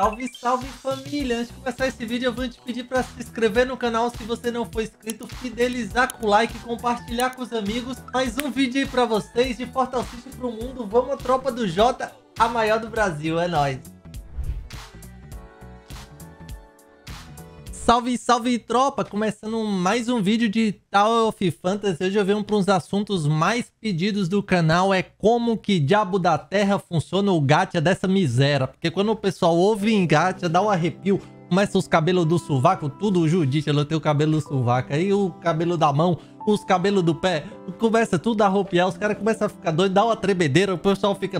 Salve, salve família! Antes de começar esse vídeo, eu vou te pedir para se inscrever no canal se você não for inscrito, fidelizar com o like, compartilhar com os amigos. Mais um vídeo aí para vocês de Fortaleza para o mundo. Vamos, tropa do Jota, a maior do Brasil, é nóis! Salve, salve tropa! Começando mais um vídeo de Tower of Fantasy. Hoje eu venho para um dos assuntos mais pedidos do canal: é como que diabo da terra funciona o gacha dessa miséria. Porque quando o pessoal ouve em gacha, dá um arrepio, começa os cabelos do sovaco, tudo judite, ela tem o cabelo do sovaco, aí o cabelo da mão, os cabelos do pé, começa tudo a roupear, os caras começam a ficar doidos, dá uma tremedeira, o pessoal fica.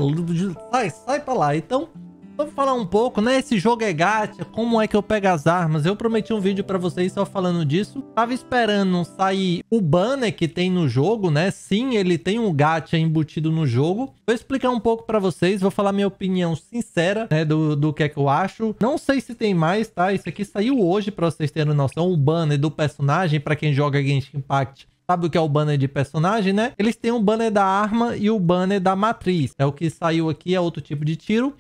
sai, sai para lá. Então. Vamos falar um pouco, né? Esse jogo é gacha, como é que eu pego as armas? Eu prometi um vídeo para vocês só falando disso. Tava esperando sair o banner que tem no jogo, né? Sim, ele tem um gacha embutido no jogo. Vou explicar um pouco para vocês, vou falar minha opinião sincera, né? Do, do que é que eu acho. Não sei se tem mais, tá? Isso aqui saiu hoje para vocês terem noção. O banner do personagem, para quem joga Genshin Impact, sabe o que é o banner de personagem, né? Eles têm o um banner da arma e o banner da matriz. É o que saiu aqui, é outro tipo de tiro.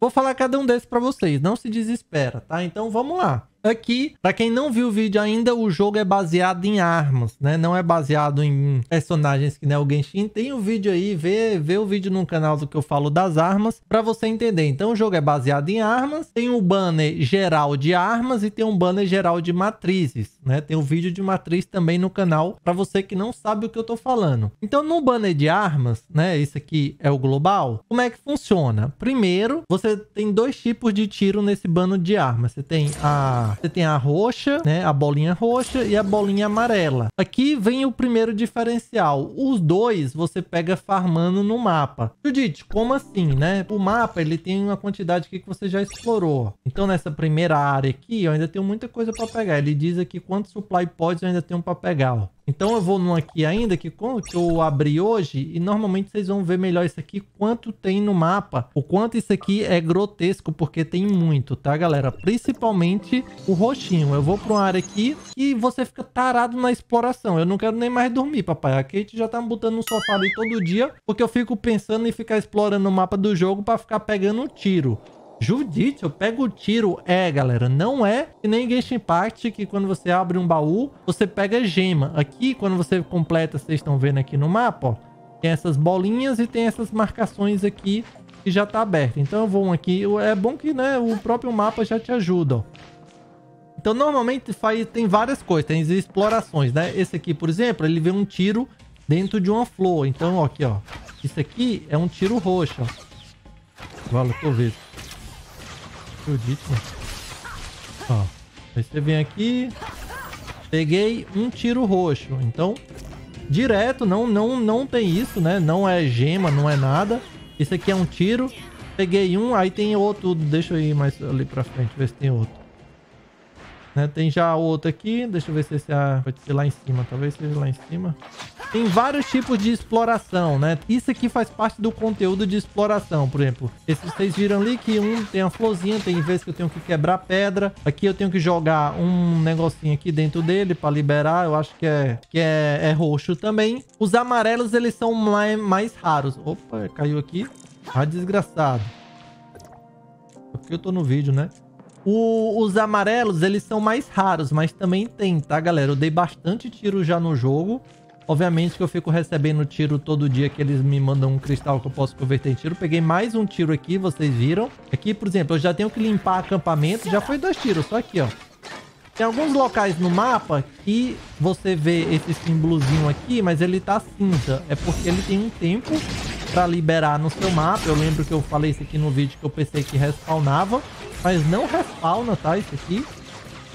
Vou falar cada um desses para vocês, não se desespera, tá? Então vamos lá. Aqui, para quem não viu o vídeo ainda, o jogo é baseado em armas, né? Não é baseado em personagens que nem o Genshin. Tem o um vídeo aí, vê, vê o vídeo no canal do que eu falo das armas para você entender. Então o jogo é baseado em armas, tem um banner geral de armas e tem um banner geral de matrizes né? Tem um vídeo de matriz também no canal para você que não sabe o que eu tô falando. Então, no banner de armas, né? Isso aqui é o global. Como é que funciona? Primeiro, você tem dois tipos de tiro nesse banner de armas. Você tem a, você tem a roxa, né? A bolinha roxa e a bolinha amarela. Aqui vem o primeiro diferencial. Os dois você pega farmando no mapa. Judite, como assim, né? O mapa ele tem uma quantidade aqui que você já explorou. Então, nessa primeira área aqui, eu ainda tenho muita coisa para pegar. Ele diz aqui quantos supply pods eu ainda tenho para pegar, ó. Então eu vou num aqui ainda, que, que eu abri hoje, e normalmente vocês vão ver melhor isso aqui, quanto tem no mapa, o quanto isso aqui é grotesco, porque tem muito, tá galera? Principalmente o roxinho. Eu vou para uma área aqui e você fica tarado na exploração. Eu não quero nem mais dormir, papai. A gente já tá me botando no sofá ali todo dia, porque eu fico pensando em ficar explorando o mapa do jogo para ficar pegando um tiro. Judite, eu pego o tiro. É, galera, não é que nem Genshin Impact, que quando você abre um baú, você pega gema. Aqui, quando você completa, vocês estão vendo aqui no mapa, ó, tem essas bolinhas e tem essas marcações aqui que já tá aberta. Então eu vou aqui, é bom que né, o próprio mapa já te ajuda, ó. Então normalmente faz, tem várias coisas, tem explorações, né? Esse aqui, por exemplo, ele vê um tiro dentro de uma flor. Então, ó, aqui, ó. Isso aqui é um tiro roxo, ó. Vale, tô vendo. Acredito. Ó. Aí você vem aqui. Peguei um tiro roxo. Então, direto, não, não, não tem isso, né? Não é gema, não é nada. Esse aqui é um tiro. Peguei um, aí tem outro. Deixa eu ir mais ali pra frente, ver se tem outro. Né? Tem já outro aqui. Deixa eu ver se esse é... Pode ser lá em cima, talvez seja lá em cima tem vários tipos de exploração, né? Isso aqui faz parte do conteúdo de exploração, por exemplo. Esse, vocês viram ali que um tem a florzinha, tem vezes que eu tenho que quebrar pedra. Aqui eu tenho que jogar um negocinho aqui dentro dele para liberar. Eu acho que é, que é, é, roxo também. Os amarelos, eles são mais, mais raros. Opa, caiu aqui. Ah, desgraçado. Porque eu tô no vídeo, né? O, os amarelos, eles são mais raros, mas também tem, tá, galera? Eu dei bastante tiro já no jogo. Obviamente que eu fico recebendo tiro todo dia que eles me mandam um cristal que eu posso converter em tiro. Peguei mais um tiro aqui, vocês viram. Aqui, por exemplo, eu já tenho que limpar acampamento. Já foi dois tiros, só aqui, ó. Tem alguns locais no mapa que você vê esse símbolozinho aqui, mas ele tá cinza. É porque ele tem um tempo para liberar no seu mapa. Eu lembro que eu falei isso aqui no vídeo que eu pensei que respawnava, mas não respawna, tá? Isso aqui.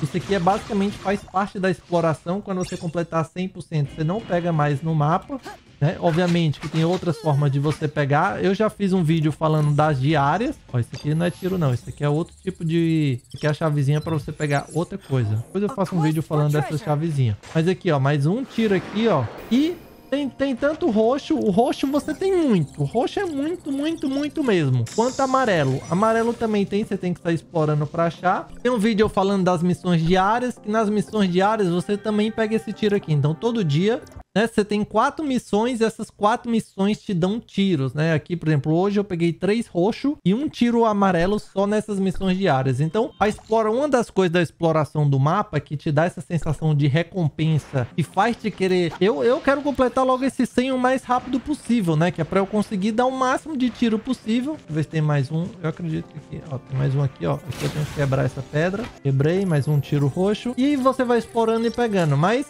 Isso aqui é basicamente faz parte da exploração quando você completar 100%. Você não pega mais no mapa, né? Obviamente que tem outras formas de você pegar. Eu já fiz um vídeo falando das diárias. Ó, isso aqui não é tiro não, isso aqui é outro tipo de... Isso aqui é a chavezinha para você pegar outra coisa. Depois eu faço um vídeo falando dessa chavezinha. Mas aqui, ó, mais um tiro aqui, ó. E tem, tem tanto roxo. O roxo você tem muito. O roxo é muito, muito, muito mesmo. Quanto amarelo. Amarelo também tem, você tem que estar tá explorando pra achar. Tem um vídeo falando das missões diárias, que nas missões diárias você também pega esse tiro aqui. Então todo dia né? Você tem quatro missões e essas quatro missões te dão tiros, né? Aqui, por exemplo, hoje eu peguei três roxo e um tiro amarelo só nessas missões diárias. Então, a explora, uma das coisas da exploração do mapa que te dá essa sensação de recompensa e faz te querer... Eu, eu quero completar logo esse 100 o mais rápido possível, né? Que é pra eu conseguir dar o máximo de tiro possível. Deixa eu ver se tem mais um. Eu acredito que aqui, ó, tem mais um aqui, ó. Aqui eu tenho que quebrar essa pedra. Quebrei, mais um tiro roxo. E você vai explorando e pegando. Mas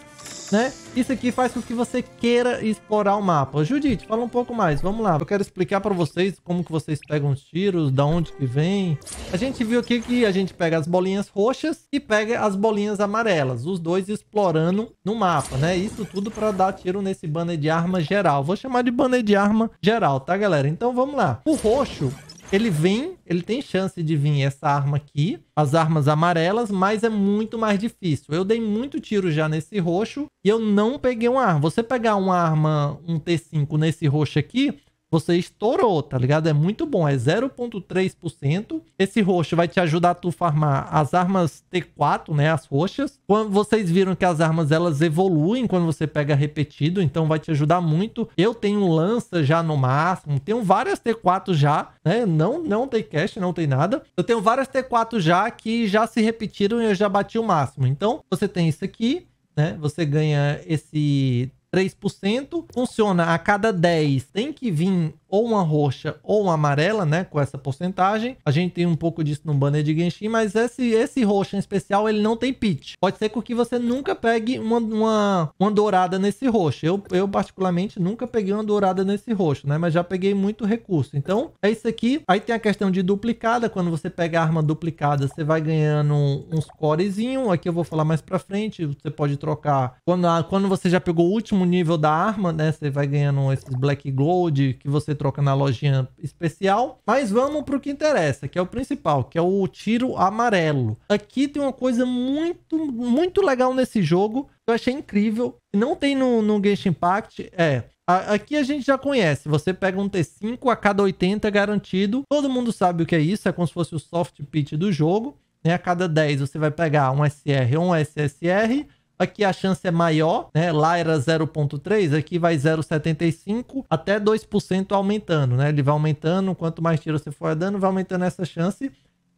né? Isso aqui faz com que você queira explorar o mapa. Judite, fala um pouco mais, vamos lá. Eu quero explicar para vocês como que vocês pegam os tiros, da onde que vem. A gente viu aqui que a gente pega as bolinhas roxas e pega as bolinhas amarelas, os dois explorando no mapa, né? Isso tudo para dar tiro nesse banner de arma geral. Vou chamar de banner de arma geral, tá, galera? Então vamos lá. O roxo ele vem, ele tem chance de vir essa arma aqui, as armas amarelas, mas é muito mais difícil. Eu dei muito tiro já nesse roxo e eu não peguei uma arma. Você pegar uma arma, um T5 nesse roxo aqui, você estourou, tá ligado? É muito bom, é 0.3%. Esse roxo vai te ajudar a tu farmar as armas T4, né, as roxas. Quando vocês viram que as armas elas evoluem quando você pega repetido, então vai te ajudar muito. Eu tenho lança já no máximo, tenho várias T4 já, né? Não não tem cash, não tem nada. Eu tenho várias T4 já que já se repetiram e eu já bati o máximo. Então, você tem isso aqui, né? Você ganha esse 3%. Funciona a cada 10, tem que vir ou uma roxa ou uma amarela, né? Com essa porcentagem. A gente tem um pouco disso no banner de Genshin, mas esse, esse roxo em especial, ele não tem pitch. Pode ser que você nunca pegue uma, uma, uma dourada nesse roxo. Eu, eu, particularmente, nunca peguei uma dourada nesse roxo, né? Mas já peguei muito recurso. Então, é isso aqui. Aí tem a questão de duplicada. Quando você pega a arma duplicada, você vai ganhando uns coresinho. Aqui eu vou falar mais pra frente. Você pode trocar. Quando, a, quando você já pegou o último nível da arma, né? Você vai ganhando esses black gold que você troca troca na lojinha especial. Mas vamos para o que interessa, que é o principal, que é o tiro amarelo. Aqui tem uma coisa muito, muito legal nesse jogo, que eu achei incrível. Não tem no, no Genshin Impact, é... aqui a gente já conhece, você pega um T5 a cada 80 garantido. Todo mundo sabe o que é isso, é como se fosse o soft pitch do jogo. Né? A cada 10 você vai pegar um SR ou um SSR Aqui a chance é maior, né? Lá era 0.3, aqui vai 0.75 até 2% aumentando, né? Ele vai aumentando, quanto mais tiro você for dando, vai aumentando essa chance.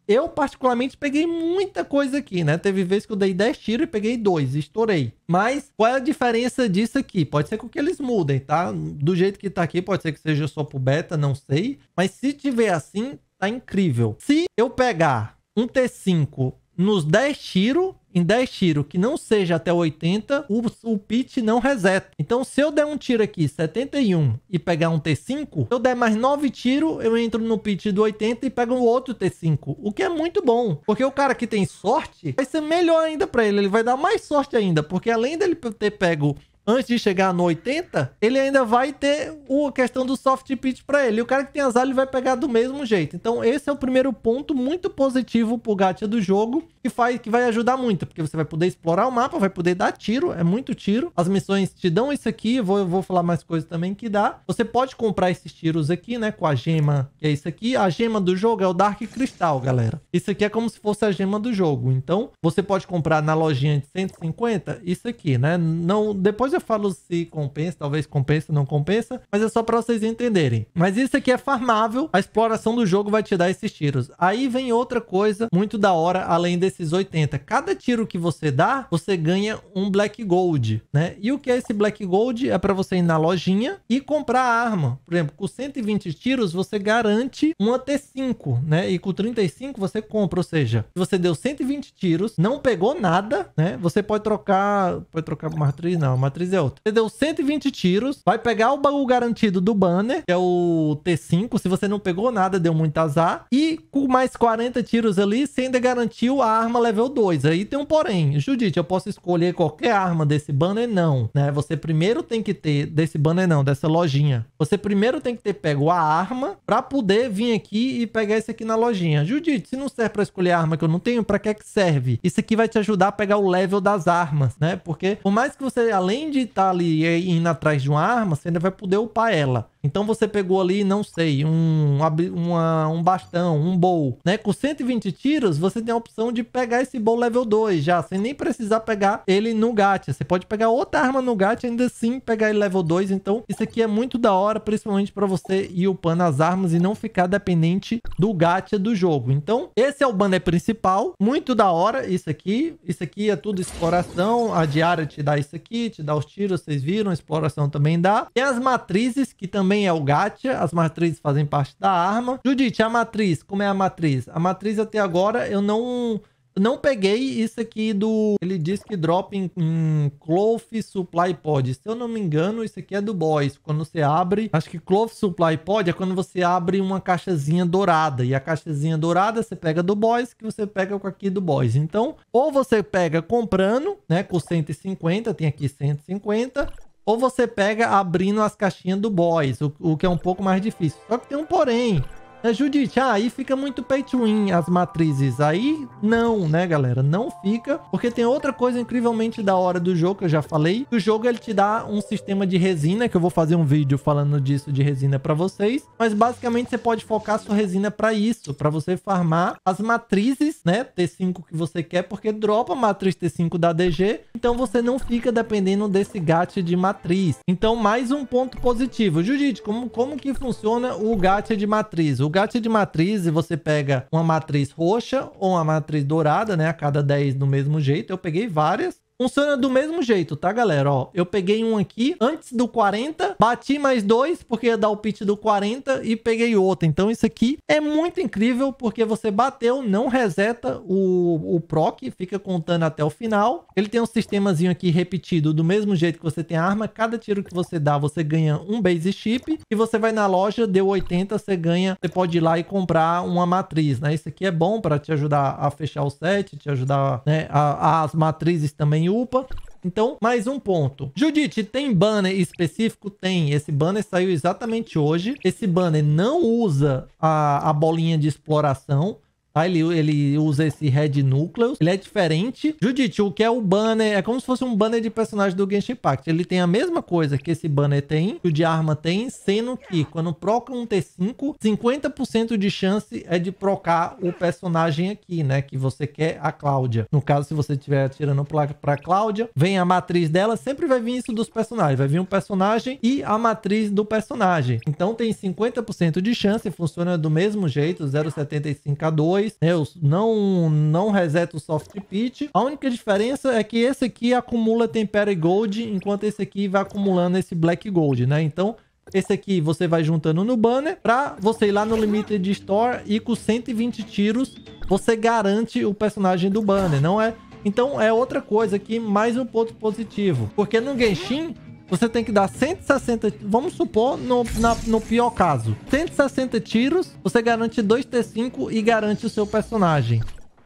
Eu, particularmente, peguei muita coisa aqui, né? Teve vezes que eu dei 10 tiros e peguei 2, estourei. Mas qual é a diferença disso aqui? Pode ser que eles mudem, tá? Do jeito que tá aqui, pode ser que seja só pro beta, não sei. Mas se tiver assim, tá incrível. Se eu pegar um T5 nos 10 tiros, em 10 tiros que não seja até 80, o, o pitch não reseta. Então, se eu der um tiro aqui 71 e pegar um T5, se eu der mais 9 tiros, eu entro no pitch do 80 e pego um outro T5. O que é muito bom, porque o cara que tem sorte vai ser melhor ainda para ele. Ele vai dar mais sorte ainda, porque além dele ter pego antes de chegar no 80, ele ainda vai ter a questão do soft pitch para ele. E o cara que tem azar, ele vai pegar do mesmo jeito. Então, esse é o primeiro ponto muito positivo pro gacha do jogo que faz que vai ajudar muito, porque você vai poder explorar o mapa, vai poder dar tiro, é muito tiro. As missões te dão isso aqui, vou, vou falar mais coisas também que dá. Você pode comprar esses tiros aqui, né, com a gema, que é isso aqui. A gema do jogo é o Dark Crystal, galera. Isso aqui é como se fosse a gema do jogo. Então, você pode comprar na lojinha de 150 isso aqui, né? Não, depois eu falo se compensa, talvez compensa, não compensa, mas é só para vocês entenderem. Mas isso aqui é farmável, a exploração do jogo vai te dar esses tiros. Aí vem outra coisa muito da hora além desse desses 80. Cada tiro que você dá, você ganha um Black Gold, né? E o que é esse Black Gold? É para você ir na lojinha e comprar a arma. Por exemplo, com 120 tiros, você garante uma T5, né? E com 35 você compra, ou seja, se você deu 120 tiros, não pegou nada, né? Você pode trocar, pode trocar matriz, não, matriz é outra. Você deu 120 tiros, vai pegar o bagulho garantido do banner, que é o T5, se você não pegou nada, deu muito azar, e com mais 40 tiros ali, você ainda garantiu a arma arma level 2. Aí tem um porém. Judite, eu posso escolher qualquer arma desse banner? Não. Né? Você primeiro tem que ter, desse banner não, dessa lojinha. Você primeiro tem que ter pego a arma para poder vir aqui e pegar esse aqui na lojinha. Judite, se não serve para escolher a arma que eu não tenho, para que é que serve? Isso aqui vai te ajudar a pegar o level das armas, né? Porque por mais que você, além de estar tá ali indo atrás de uma arma, você ainda vai poder upar ela. Então você pegou ali, não sei, um, uma, um bastão, um bowl, né? Com 120 tiros, você tem a opção de pegar esse Bow level 2 já, sem nem precisar pegar ele no gacha. Você pode pegar outra arma no gacha ainda assim pegar ele level 2. Então, isso aqui é muito da hora, principalmente para você ir upando as armas e não ficar dependente do gacha do jogo. Então, esse é o banner principal. Muito da hora isso aqui. Isso aqui é tudo exploração. A diária te dá isso aqui, te dá os tiros, vocês viram. exploração também dá. Tem as matrizes, que também é o gacha. As matrizes fazem parte da arma. Judite, a matriz, como é a matriz? A matriz até agora eu não não peguei isso aqui do... Ele diz que drop em, Cloth Supply Pod. Se eu não me engano, isso aqui é do Boys. Quando você abre... Acho que Cloth Supply Pod é quando você abre uma caixazinha dourada. E a caixazinha dourada você pega do Boys, que você pega com aqui do Boys. Então, ou você pega comprando, né? Com 150, tem aqui 150 ou você pega abrindo as caixinhas do boys, o, o, que é um pouco mais difícil. Só que tem um porém. A é, ah, aí fica muito pay to win as matrizes. Aí não, né, galera? Não fica, porque tem outra coisa incrivelmente da hora do jogo, que eu já falei. O jogo ele te dá um sistema de resina, que eu vou fazer um vídeo falando disso de resina para vocês, mas basicamente você pode focar sua resina para isso, para você farmar as matrizes, né, T5 que você quer, porque dropa a matriz T5 da DG, então você não fica dependendo desse gacha de matriz. Então, mais um ponto positivo. Judite, como, como que funciona o gacha de matriz? O gatilho de matriz, você pega uma matriz roxa ou uma matriz dourada, né? A cada 10 do mesmo jeito. Eu peguei várias Funciona do mesmo jeito, tá, galera? Ó, eu peguei um aqui antes do 40, bati mais dois, porque ia dar o pitch do 40, e peguei outro. Então isso aqui é muito incrível, porque você bateu, não reseta o, o proc, fica contando até o final. Ele tem um sistemazinho aqui repetido, do mesmo jeito que você tem a arma. Cada tiro que você dá, você ganha um base chip. E você vai na loja, deu 80, você ganha, você pode ir lá e comprar uma matriz, né? Isso aqui é bom para te ajudar a fechar o set, te ajudar né, a, a, as matrizes também UPA. Então, mais um ponto. Judite, tem banner específico? Tem. Esse banner saiu exatamente hoje. Esse banner não usa a, a bolinha de exploração. Tá? Ele, ele usa esse Red Nucleus. Ele é diferente. Judite, o que é o banner? É como se fosse um banner de personagem do Genshin Impact. Ele tem a mesma coisa que esse banner tem, que o de arma tem, sendo que quando proca um T5, 50% de chance é de procar o personagem aqui, né? Que você quer a Cláudia. No caso, se você estiver atirando pra, pra Cláudia, vem a matriz dela, sempre vai vir isso dos personagens. Vai vir um personagem e a matriz do personagem. Então tem 50% de chance, funciona do mesmo jeito, 0,75 a 2. 2, né? eu não, não reseta o soft pitch. A única diferença é que esse aqui acumula tempera e gold, enquanto esse aqui vai acumulando esse black gold, né? Então, esse aqui você vai juntando no banner para você ir lá no Limited Store e com 120 tiros você garante o personagem do banner, não é? Então é outra coisa aqui, mais um ponto positivo. Porque no Genshin você tem que dar 160, vamos supor, no, na, no pior caso, 160 tiros, você garante 2 T5 e garante o seu personagem.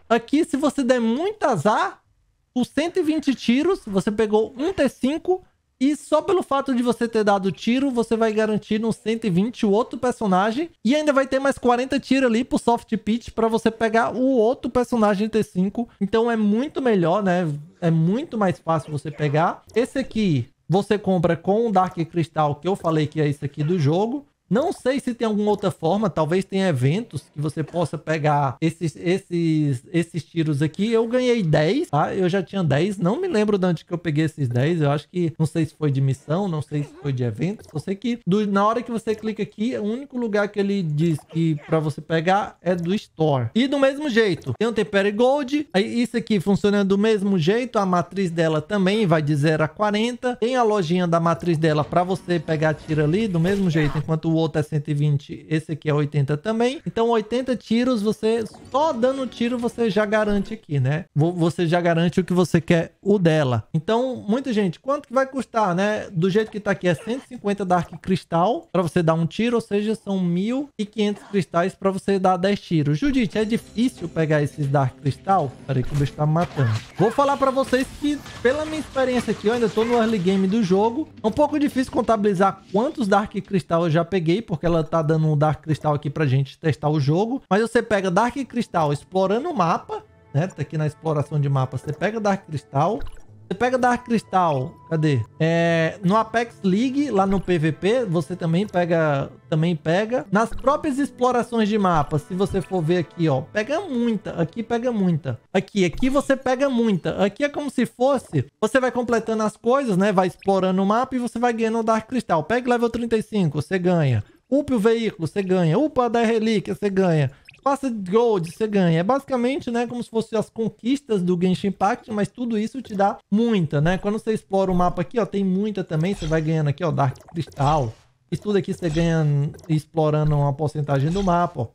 Aqui, se você der muito azar, por 120 tiros, você pegou 1 T5 e só pelo fato de você ter dado tiro, você vai garantir no 120 o outro personagem. E ainda vai ter mais 40 tiros ali pro soft pitch para você pegar o outro personagem T5. Então é muito melhor, né? É muito mais fácil você pegar. Esse aqui você compra com o Dark Crystal, que eu falei que é isso aqui do jogo. Não sei se tem alguma outra forma, talvez tenha eventos que você possa pegar esses, esses, esses tiros aqui. Eu ganhei 10, tá? Eu já tinha 10, não me lembro de onde que eu peguei esses 10. Eu acho que, não sei se foi de missão, não sei se foi de evento. Eu sei que do, na hora que você clica aqui, o único lugar que ele diz que para você pegar é do Store. E do mesmo jeito, tem o Tempere Gold. Aí isso aqui funciona do mesmo jeito, a matriz dela também vai de 0 a 40. Tem a lojinha da matriz dela para você pegar tiro ali, do mesmo jeito, enquanto o outro é 120, esse aqui é 80 também. Então 80 tiros, você só dando tiro você já garante aqui, né? Você já garante o que você quer, o dela. Então, muita gente, quanto que vai custar, né? Do jeito que tá aqui é 150 Dark Cristal para você dar um tiro, ou seja, são 1.500 cristais para você dar 10 tiros. Judite, é difícil pegar esses Dark Cristal? Peraí que o bicho tá me matando. Vou falar para vocês que, pela minha experiência aqui, eu ainda tô no early game do jogo. É um pouco difícil contabilizar quantos Dark Cristal eu já peguei porque ela tá dando um Dark Crystal aqui pra gente testar o jogo. Mas você pega Dark Crystal explorando o mapa, né? Tá aqui na exploração de mapa, você pega Dark Crystal, você pega Dark Crystal, cadê? É, no Apex League, lá no PVP, você também pega, também pega. Nas próprias explorações de mapa, se você for ver aqui, ó, pega muita, aqui pega muita. Aqui, aqui você pega muita. Aqui é como se fosse, você vai completando as coisas, né? Vai explorando o mapa e você vai ganhando o Dark Crystal. Pega level 35, você ganha. Upa o veículo, você ganha. Upa a da relíquia, você ganha de Gold você ganha. É basicamente, né, como se fossem as conquistas do Genshin Impact, mas tudo isso te dá muita, né? Quando você explora o mapa aqui, ó, tem muita também. Você vai ganhando aqui, ó, Dark Crystal. Isso tudo aqui você ganha explorando uma porcentagem do mapa, ó.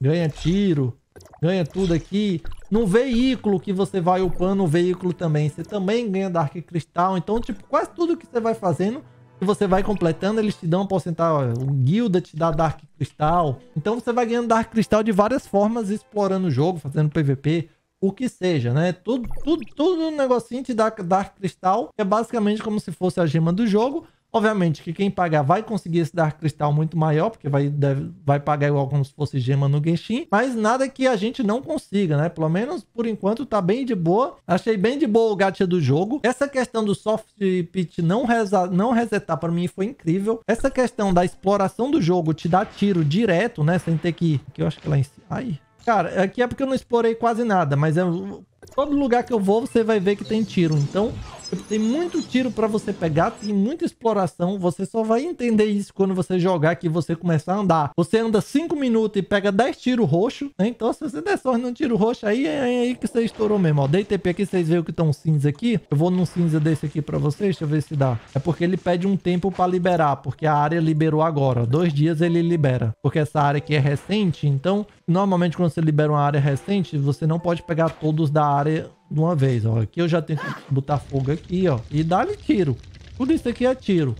Ganha tiro, ganha tudo aqui. No veículo que você vai upando o veículo também, você também ganha Dark Crystal. Então, tipo, quase tudo que você vai fazendo que você vai completando, eles te dão um porcentagem. O guilda te dá Dark Crystal. Então você vai ganhando Dark Crystal de várias formas, explorando o jogo, fazendo PVP, o que seja, né? Tudo, tudo, tudo um negocinho te dá Dark Crystal, que é basicamente como se fosse a gema do jogo. Obviamente que quem pagar vai conseguir esse Dark Crystal muito maior, porque vai, deve, vai pagar igual como se fosse gema no Genshin, mas nada que a gente não consiga, né? Pelo menos por enquanto tá bem de boa. Achei bem de boa o gacha do jogo. Essa questão do soft pit não, reza, não resetar para mim foi incrível. Essa questão da exploração do jogo te dá tiro direto, né? Sem ter que... que eu acho que lá em cima... Ai... Cara, aqui é porque eu não explorei quase nada, mas é... Todo lugar que eu vou, você vai ver que tem tiro. Então, tem muito tiro para você pegar, tem muita exploração. Você só vai entender isso quando você jogar, que você começar a andar. Você anda 5 minutos e pega 10 tiros roxo, né? Então, se você der sorte num tiro roxo, aí é, é aí que você estourou mesmo. Ó, dei TP aqui, vocês veem que estão tá cinza aqui. Eu vou num cinza desse aqui para vocês, deixa eu ver se dá. É porque ele pede um tempo para liberar, porque a área liberou agora. Dois dias ele libera, porque essa área aqui é recente, então... Normalmente, quando você libera uma área recente, você não pode pegar todos da área de uma vez, ó. Aqui eu já tento botar fogo aqui, ó. E dá-lhe tiro. Tudo isso aqui é tiro.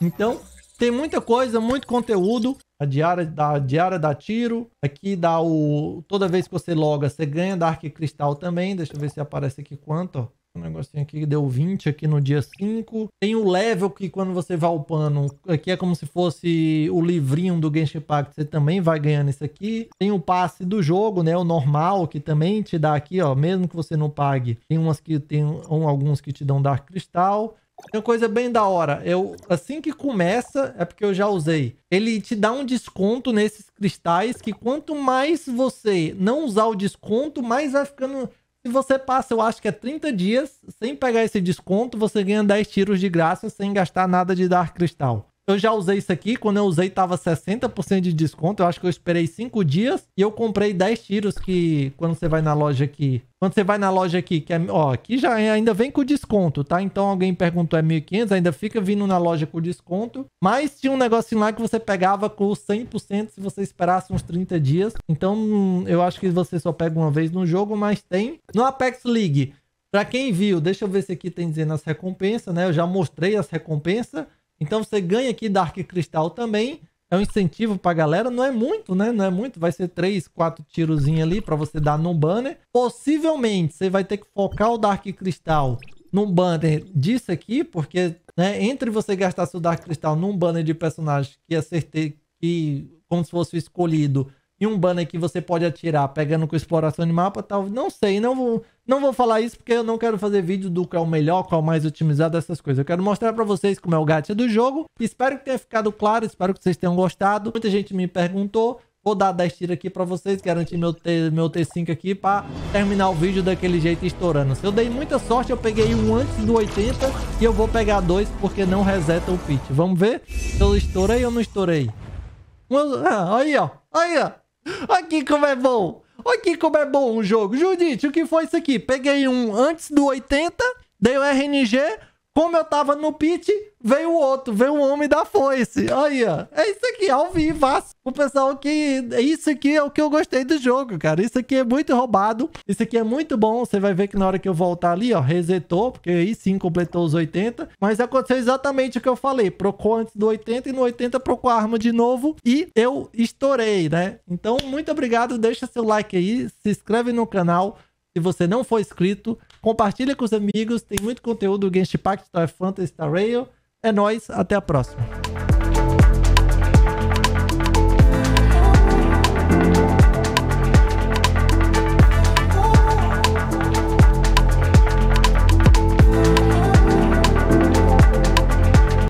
Então, tem muita coisa, muito conteúdo. A diária dá, a diária dá tiro. Aqui dá o... Toda vez que você loga, você ganha Dark Cristal também. Deixa eu ver se aparece aqui quanto, ó um negocinho aqui que deu 20 aqui no dia 5. Tem o level que quando você vai upando, aqui é como se fosse o livrinho do Genshin Impact, você também vai ganhando isso aqui. Tem o passe do jogo, né, o normal, que também te dá aqui, ó, mesmo que você não pague. Tem umas que tem um, alguns que te dão Dark Crystal. É uma coisa bem da hora. Eu assim que começa, é porque eu já usei. Ele te dá um desconto nesses cristais que quanto mais você não usar o desconto, mais vai ficando se você passa, eu acho que é 30 dias, sem pegar esse desconto, você ganha 10 tiros de graça sem gastar nada de Dark Cristal. Eu já usei isso aqui, quando eu usei tava 60% de desconto, eu acho que eu esperei 5 dias e eu comprei 10 tiros que quando você vai na loja aqui, quando você vai na loja aqui, que é, ó, aqui já é, ainda vem com desconto, tá? Então alguém perguntou é 1500, ainda fica vindo na loja com desconto, mas tinha um negocinho lá que você pegava com 100% se você esperasse uns 30 dias. Então, eu acho que você só pega uma vez no jogo, mas tem no Apex League. Para quem viu, deixa eu ver se aqui tem dizendo as recompensas, né? Eu já mostrei as recompensas. Então você ganha aqui Dark Crystal também. É um incentivo pra galera, não é muito, né? Não é muito, vai ser três, quatro tirozinhos ali para você dar num banner. Possivelmente você vai ter que focar o Dark Crystal num banner disso aqui, porque né, entre você gastar seu Dark Crystal num banner de personagem que acertei, que como se fosse o escolhido, e um banner que você pode atirar pegando com exploração de mapa tal. Não sei, não vou, não vou falar isso porque eu não quero fazer vídeo do qual é o melhor, qual é o mais otimizado, essas coisas. Eu quero mostrar para vocês como é o gacha do jogo. Espero que tenha ficado claro, espero que vocês tenham gostado. Muita gente me perguntou. Vou dar 10 tiros aqui pra vocês, garantir meu, T, meu T5 aqui pra terminar o vídeo daquele jeito estourando. Se eu dei muita sorte, eu peguei um antes do 80 e eu vou pegar dois porque não reseta o pit. Vamos ver se eu estourei ou não estourei. Ah, aí, ó. Aí, ó. Aqui como é bom. Aqui como é bom o jogo. Judite, o que foi isso aqui? Peguei um antes do 80, dei o RNG. Como eu tava no pit, Vem o outro, vem um homem da foice. Aí, ó. É isso aqui, ao vivo. O pessoal que. É isso aqui é o que eu gostei do jogo, cara. Isso aqui é muito roubado. Isso aqui é muito bom. Você vai ver que na hora que eu voltar ali, ó, resetou, porque aí sim completou os 80. Mas aconteceu exatamente o que eu falei. Procou antes do 80 e no 80 procou a arma de novo. E eu estourei, né? Então, muito obrigado. Deixa seu like aí. Se inscreve no canal. Se você não for inscrito, compartilha com os amigos. Tem muito conteúdo do Genshin Impact, Star Fantasy, Star Rail. É nós, até a próxima.